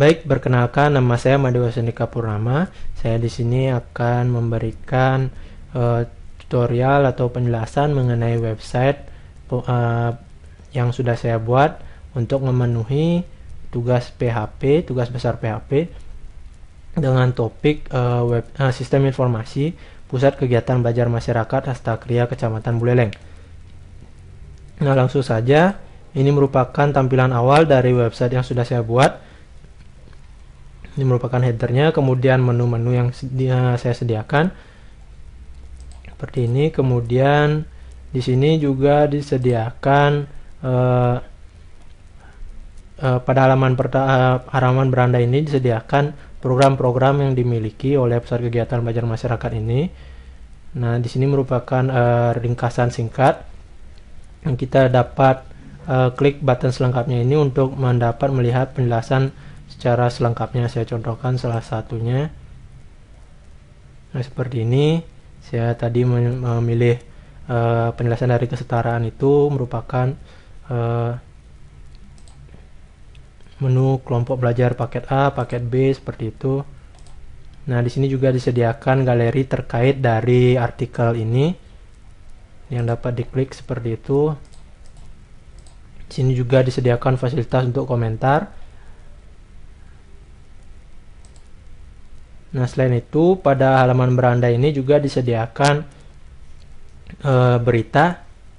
Baik, perkenalkan nama saya Madewa Sendika Purnama. Saya di sini akan memberikan uh, tutorial atau penjelasan mengenai website uh, yang sudah saya buat untuk memenuhi tugas PHP, tugas besar PHP dengan topik uh, web uh, sistem informasi pusat kegiatan belajar masyarakat Hastakria Kecamatan Buleleng. Nah, langsung saja ini merupakan tampilan awal dari website yang sudah saya buat ini merupakan headernya kemudian menu-menu yang sedia, saya sediakan seperti ini kemudian di sini juga disediakan uh, uh, pada halaman eh, halaman beranda ini disediakan program-program yang dimiliki oleh pusat kegiatan belajar masyarakat ini nah di sini merupakan uh, ringkasan singkat yang kita dapat klik button selengkapnya ini untuk mendapat melihat penjelasan secara selengkapnya saya contohkan salah satunya nah seperti ini saya tadi memilih uh, penjelasan dari kesetaraan itu merupakan uh, menu kelompok belajar paket A, paket B seperti itu. Nah, di sini juga disediakan galeri terkait dari artikel ini yang dapat diklik seperti itu. Di sini juga disediakan fasilitas untuk komentar. Nah, selain itu, pada halaman beranda ini juga disediakan eh, berita,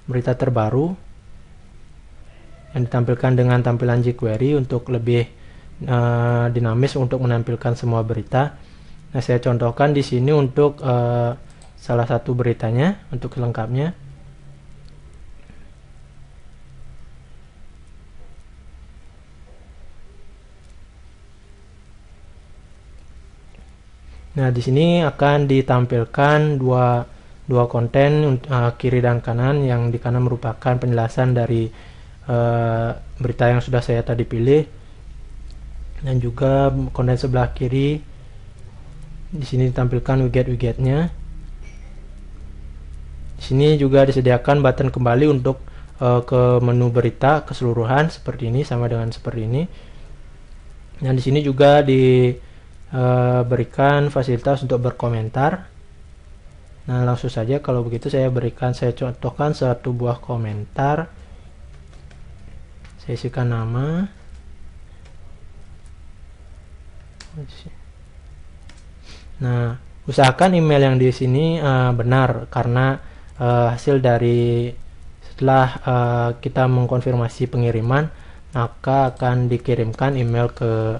berita terbaru yang ditampilkan dengan tampilan jQuery untuk lebih e, dinamis untuk menampilkan semua berita. Nah, saya contohkan di sini untuk e, salah satu beritanya untuk lengkapnya. Nah, di sini akan ditampilkan dua, dua konten uh, kiri dan kanan. Yang di kanan merupakan penjelasan dari uh, berita yang sudah saya tadi pilih. Dan juga konten sebelah kiri. Di sini ditampilkan widget-widgetnya. Di sini juga disediakan button kembali untuk uh, ke menu berita keseluruhan seperti ini sama dengan seperti ini. Dan di sini juga di Eh, berikan fasilitas untuk berkomentar. Nah, langsung saja kalau begitu saya berikan saya contohkan satu buah komentar. Saya isikan nama. Nah, usahakan email yang di sini uh, benar karena uh, hasil dari setelah uh, kita mengkonfirmasi pengiriman maka akan dikirimkan email ke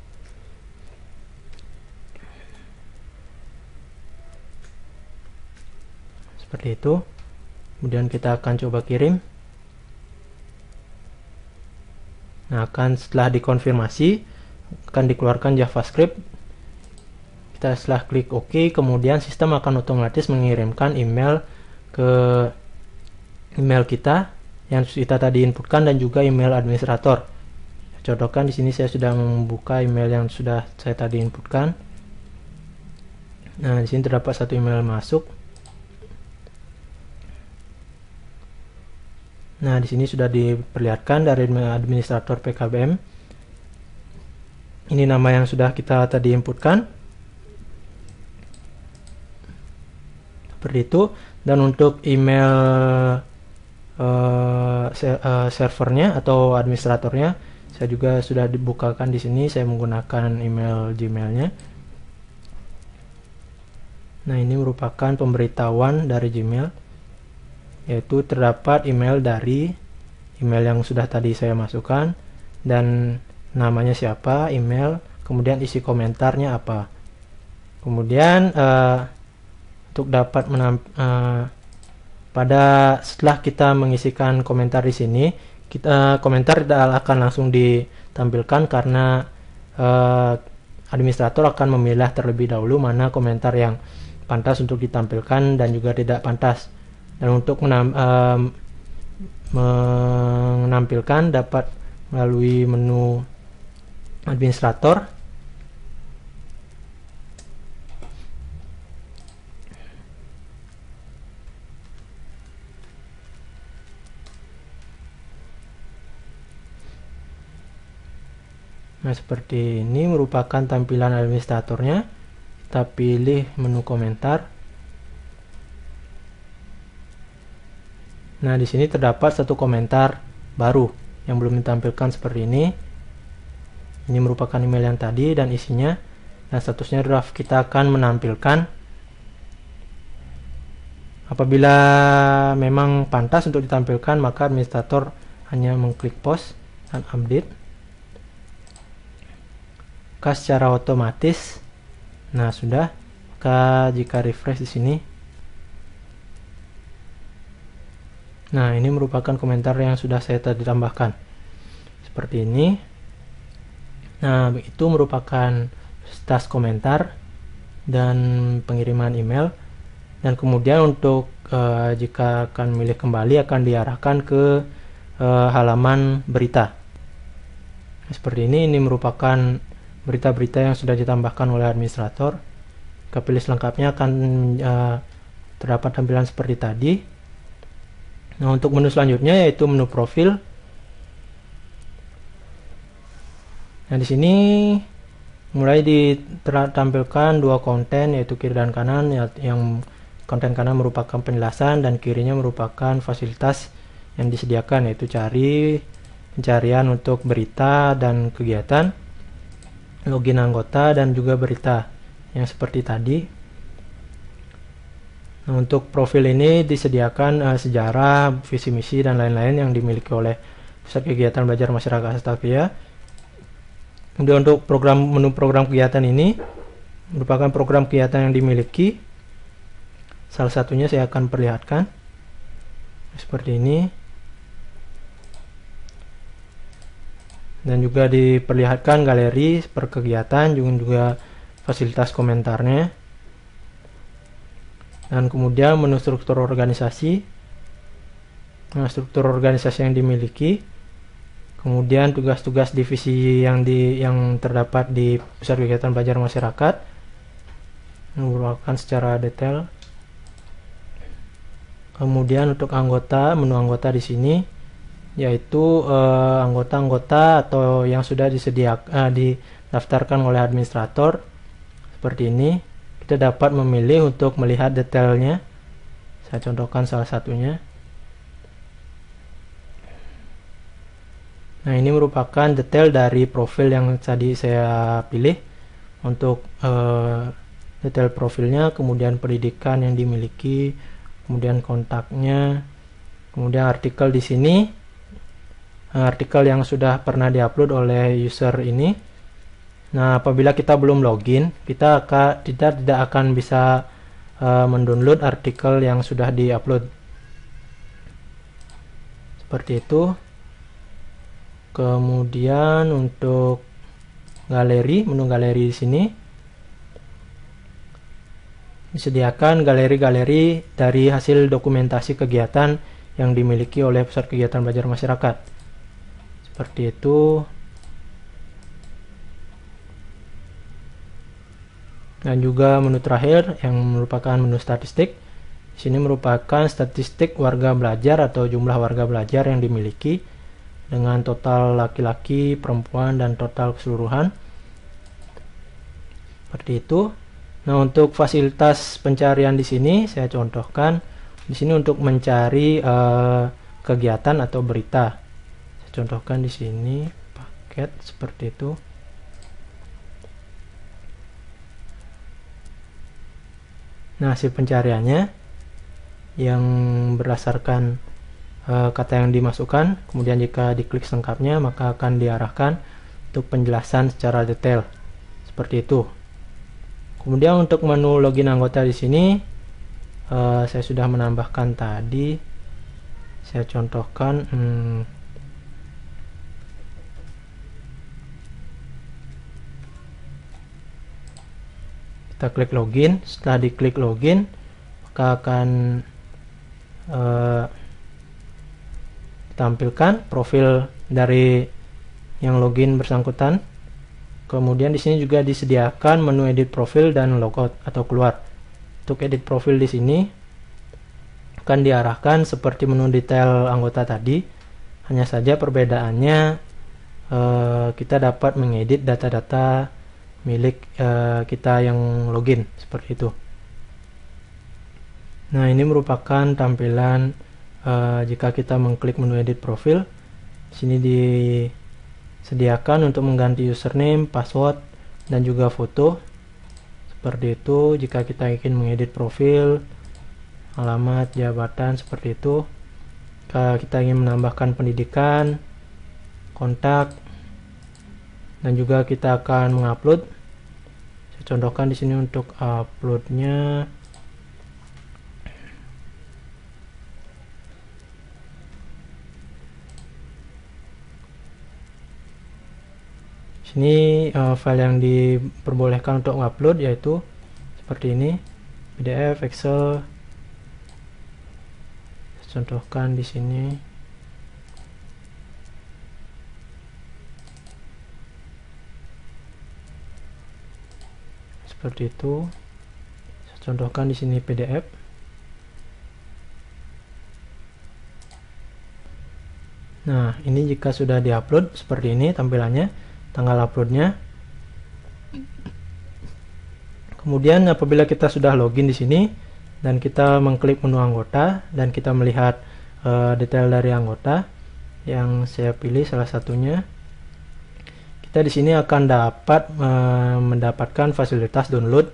seperti itu kemudian kita akan coba kirim nah akan setelah dikonfirmasi akan dikeluarkan javascript kita setelah klik OK kemudian sistem akan otomatis mengirimkan email ke email kita yang kita tadi inputkan dan juga email administrator contohkan di sini saya sudah membuka email yang sudah saya tadi inputkan nah di sini terdapat satu email masuk Nah, di sini sudah diperlihatkan dari administrator PKBM. Ini nama yang sudah kita tadi inputkan. Seperti itu. Dan untuk email uh, servernya atau administratornya, saya juga sudah dibukakan di sini. Saya menggunakan email Gmailnya. Nah, ini merupakan pemberitahuan dari Gmail yaitu terdapat email dari email yang sudah tadi saya masukkan dan namanya siapa, email, kemudian isi komentarnya apa. Kemudian uh, untuk dapat menamp uh, eh, pada setelah kita mengisikan komentar di sini, kita uh, komentar tidak akan langsung ditampilkan karena uh, administrator akan memilah terlebih dahulu mana komentar yang pantas untuk ditampilkan dan juga tidak pantas dan untuk menam, uh, menampilkan dapat melalui menu administrator Nah seperti ini merupakan tampilan administratornya kita pilih menu komentar Nah, di sini terdapat satu komentar baru yang belum ditampilkan seperti ini. Ini merupakan email yang tadi dan isinya. Nah, statusnya draft kita akan menampilkan apabila memang pantas untuk ditampilkan maka administrator hanya mengklik post dan update. Maka secara otomatis nah sudah maka jika refresh di sini Nah, ini merupakan komentar yang sudah saya tadi tambahkan. Seperti ini. Nah, itu merupakan tas komentar dan pengiriman email. Dan kemudian untuk e, jika akan milih kembali akan diarahkan ke e, halaman berita. Seperti ini, ini merupakan berita-berita yang sudah ditambahkan oleh administrator. Kepilih lengkapnya akan e, terdapat tampilan seperti tadi Nah, untuk menu selanjutnya yaitu menu profil. Nah, di sini mulai ditampilkan dua konten yaitu kiri dan kanan ya, yang konten kanan merupakan penjelasan dan kirinya merupakan fasilitas yang disediakan yaitu cari pencarian untuk berita dan kegiatan login anggota dan juga berita yang seperti tadi untuk profil ini disediakan uh, sejarah, visi misi dan lain-lain yang dimiliki oleh pusat kegiatan belajar masyarakat Astafia. Kemudian untuk program menu program kegiatan ini merupakan program kegiatan yang dimiliki. Salah satunya saya akan perlihatkan seperti ini. Dan juga diperlihatkan galeri per kegiatan juga fasilitas komentarnya dan kemudian menu struktur organisasi nah, struktur organisasi yang dimiliki kemudian tugas-tugas divisi yang di yang terdapat di pusat kegiatan belajar masyarakat merupakan secara detail kemudian untuk anggota menu anggota di sini yaitu eh, anggota-anggota eh, atau yang sudah disediakan eh, didaftarkan oleh administrator seperti ini kita dapat memilih untuk melihat detailnya saya contohkan salah satunya nah ini merupakan detail dari profil yang tadi saya pilih untuk uh, detail profilnya kemudian pendidikan yang dimiliki kemudian kontaknya kemudian artikel di sini artikel yang sudah pernah diupload oleh user ini Nah, apabila kita belum login, kita akan tidak tidak akan bisa uh, mendownload artikel yang sudah diupload. Seperti itu. Kemudian untuk galeri, menu galeri di sini disediakan galeri-galeri dari hasil dokumentasi kegiatan yang dimiliki oleh pusat kegiatan belajar masyarakat. Seperti itu, dan juga menu terakhir yang merupakan menu statistik di sini merupakan statistik warga belajar atau jumlah warga belajar yang dimiliki dengan total laki-laki, perempuan, dan total keseluruhan seperti itu nah untuk fasilitas pencarian di sini saya contohkan di sini untuk mencari eh, kegiatan atau berita saya contohkan di sini paket seperti itu nah hasil pencariannya yang berdasarkan uh, kata yang dimasukkan kemudian jika diklik lengkapnya maka akan diarahkan untuk penjelasan secara detail seperti itu kemudian untuk menu login anggota di sini uh, saya sudah menambahkan tadi saya contohkan hmm, kita klik login setelah diklik login maka akan uh, eh, tampilkan profil dari yang login bersangkutan kemudian di sini juga disediakan menu edit profil dan logout atau keluar untuk edit profil di sini akan diarahkan seperti menu detail anggota tadi hanya saja perbedaannya eh, kita dapat mengedit data-data milik uh, kita yang login seperti itu nah ini merupakan tampilan uh, jika kita mengklik menu edit profil sini disediakan untuk mengganti username, password dan juga foto seperti itu jika kita ingin mengedit profil alamat, jabatan seperti itu kita ingin menambahkan pendidikan kontak dan juga kita akan mengupload saya contohkan di sini untuk uploadnya sini uh, file yang diperbolehkan untuk mengupload yaitu seperti ini PDF Excel contohkan di sini seperti itu saya contohkan di sini PDF nah ini jika sudah diupload seperti ini tampilannya tanggal uploadnya kemudian apabila kita sudah login di sini dan kita mengklik menu anggota dan kita melihat uh, detail dari anggota yang saya pilih salah satunya kita di sini akan dapat uh, mendapatkan fasilitas download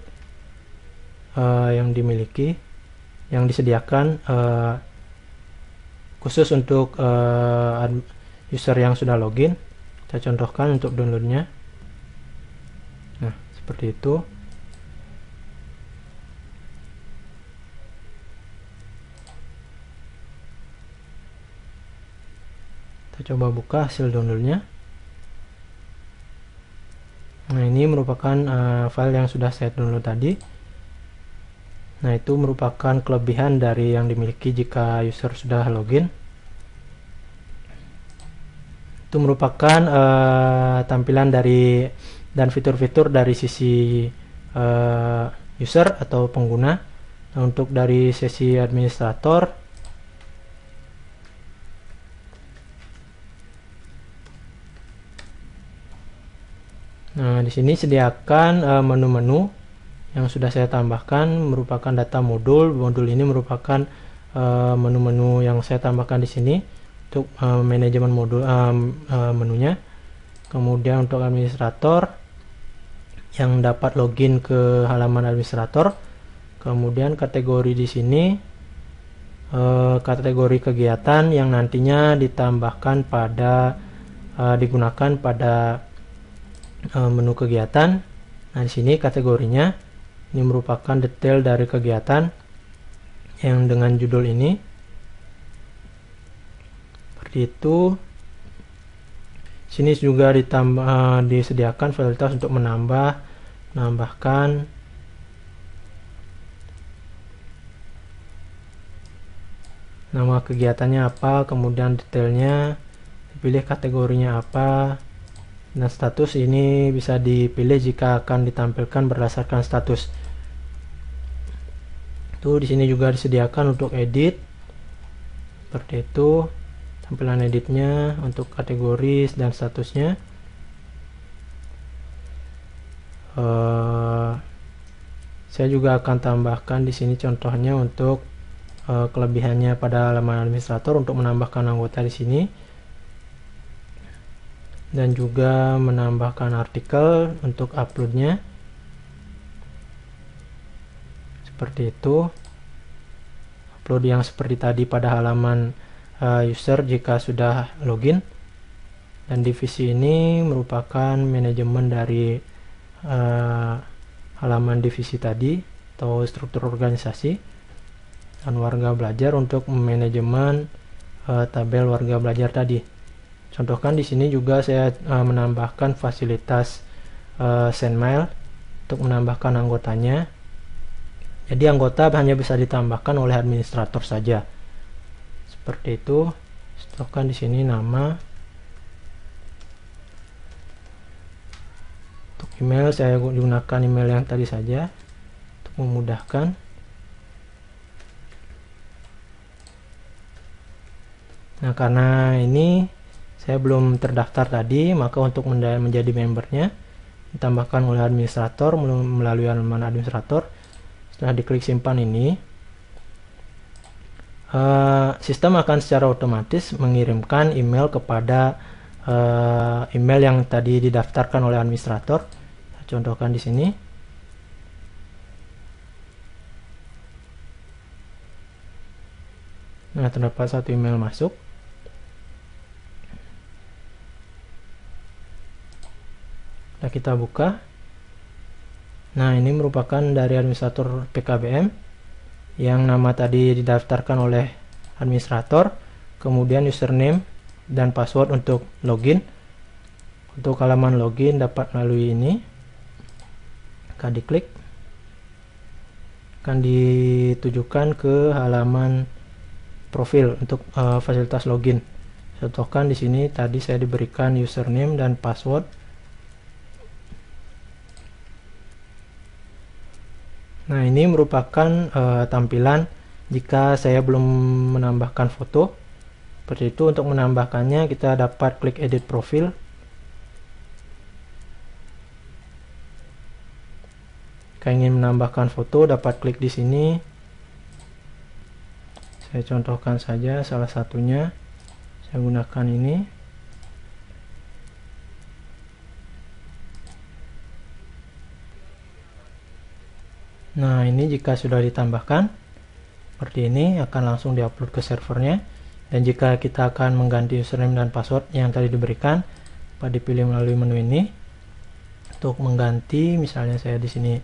uh, yang dimiliki yang disediakan uh, khusus untuk uh, user yang sudah login kita contohkan untuk downloadnya nah seperti itu kita coba buka hasil downloadnya Nah, ini merupakan uh, file yang sudah saya download tadi. Nah, itu merupakan kelebihan dari yang dimiliki jika user sudah login. Itu merupakan uh, tampilan dari dan fitur-fitur dari sisi uh, user atau pengguna. Nah, untuk dari sisi administrator Nah, di sini sediakan eh, menu-menu yang sudah saya tambahkan merupakan data modul. Modul ini merupakan eh, menu-menu yang saya tambahkan di sini untuk eh, manajemen modul menunya. Kemudian untuk administrator yang dapat login ke halaman administrator. Kemudian kategori di sini kategori kegiatan yang nantinya ditambahkan pada digunakan pada E, menu kegiatan. Nah, di sini kategorinya ini merupakan detail dari kegiatan yang dengan judul ini. Seperti itu. Sini juga ditambah e, disediakan fasilitas untuk menambah, menambahkan nama kegiatannya apa, kemudian detailnya, pilih kategorinya apa, Nah, status ini bisa dipilih jika akan ditampilkan berdasarkan status. Tuh di sini juga disediakan untuk edit. Seperti itu tampilan editnya untuk kategori dan statusnya. Uh, saya juga akan tambahkan di sini contohnya untuk uh, kelebihannya pada laman administrator untuk menambahkan anggota di sini dan juga menambahkan artikel untuk uploadnya seperti itu upload yang seperti tadi pada halaman uh, user jika sudah login dan divisi ini merupakan manajemen dari uh, halaman divisi tadi atau struktur organisasi dan warga belajar untuk manajemen uh, tabel warga belajar tadi contohkan di sini juga saya uh, menambahkan fasilitas uh, eh, sendmail untuk menambahkan anggotanya jadi anggota hanya bisa ditambahkan oleh administrator saja seperti itu contohkan di sini nama untuk email saya gunakan email yang tadi saja untuk memudahkan nah karena ini saya belum terdaftar tadi maka untuk menjadi membernya ditambahkan oleh administrator melalui halaman administrator setelah diklik simpan ini uh, sistem akan secara otomatis mengirimkan email kepada uh, email yang tadi didaftarkan oleh administrator. Saya contohkan di sini. Nah, terdapat satu email masuk. Nah, kita buka. Nah, ini merupakan dari administrator PKBM yang nama tadi didaftarkan oleh administrator, kemudian username dan password untuk login. Untuk halaman login dapat melalui ini. Akan diklik. Akan ditujukan ke halaman profil untuk uh, fasilitas login. Contohkan di sini tadi saya diberikan username dan password Nah ini merupakan uh, tampilan jika saya belum menambahkan foto seperti itu untuk menambahkannya kita dapat klik edit profil jika ingin menambahkan foto dapat klik di sini saya contohkan saja salah satunya saya gunakan ini Nah ini jika sudah ditambahkan seperti ini akan langsung diupload ke servernya dan jika kita akan mengganti username dan password yang tadi diberikan dapat dipilih melalui menu ini untuk mengganti misalnya saya di sini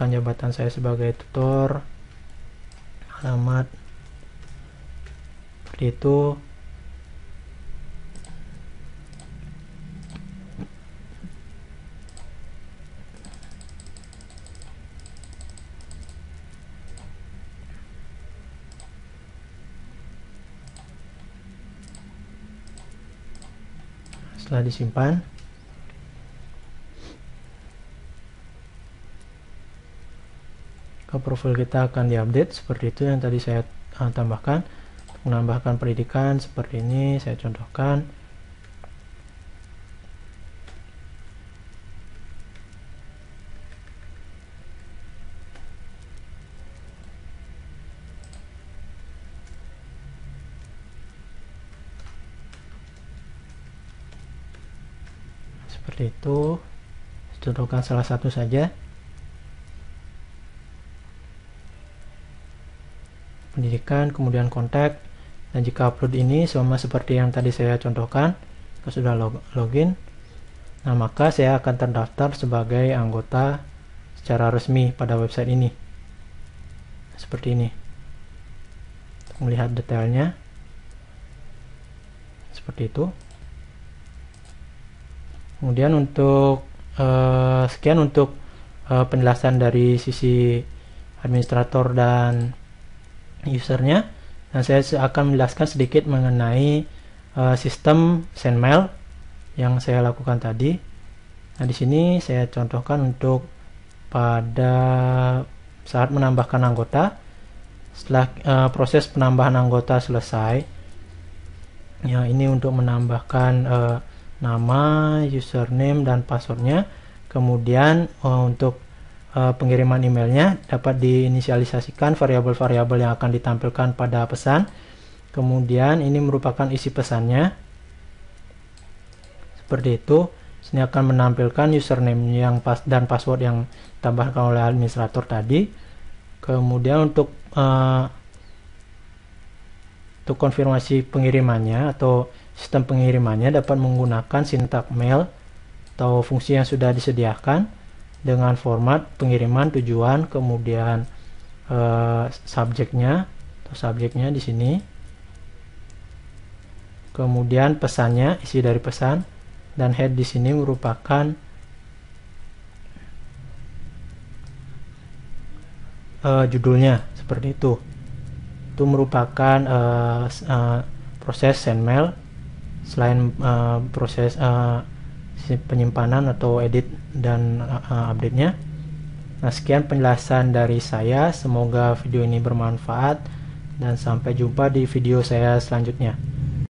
kan jabatan saya sebagai tutor alamat seperti itu setelah disimpan ke profil kita akan diupdate seperti itu yang tadi saya eh, tambahkan menambahkan pendidikan seperti ini saya contohkan itu contohkan salah satu saja pendidikan kemudian kontak dan jika upload ini sama seperti yang tadi saya contohkan jika sudah login nah maka saya akan terdaftar sebagai anggota secara resmi pada website ini seperti ini untuk melihat detailnya seperti itu kemudian untuk uh, sekian untuk uh, penjelasan dari sisi administrator dan usernya nah saya akan menjelaskan sedikit mengenai uh, sistem sendmail yang saya lakukan tadi nah di sini saya contohkan untuk pada saat menambahkan anggota setelah uh, proses penambahan anggota selesai ya ini untuk menambahkan uh, nama, username, dan passwordnya. Kemudian eh, untuk eh, pengiriman emailnya dapat diinisialisasikan variabel-variabel yang akan ditampilkan pada pesan. Kemudian ini merupakan isi pesannya. Seperti itu. Ini akan menampilkan username yang pas dan password yang ditambahkan oleh administrator tadi. Kemudian untuk uh, untuk konfirmasi pengirimannya atau Sistem pengirimannya dapat menggunakan sintak mail atau fungsi yang sudah disediakan dengan format pengiriman tujuan kemudian eh, subjeknya atau subjeknya di sini kemudian pesannya isi dari pesan dan head di sini merupakan uh, judulnya seperti itu itu merupakan uh, uh, proses send mail selain uh, proses uh, penyimpanan atau edit dan uh, update-nya. Nah, sekian penjelasan dari saya. Semoga video ini bermanfaat dan sampai jumpa di video saya selanjutnya.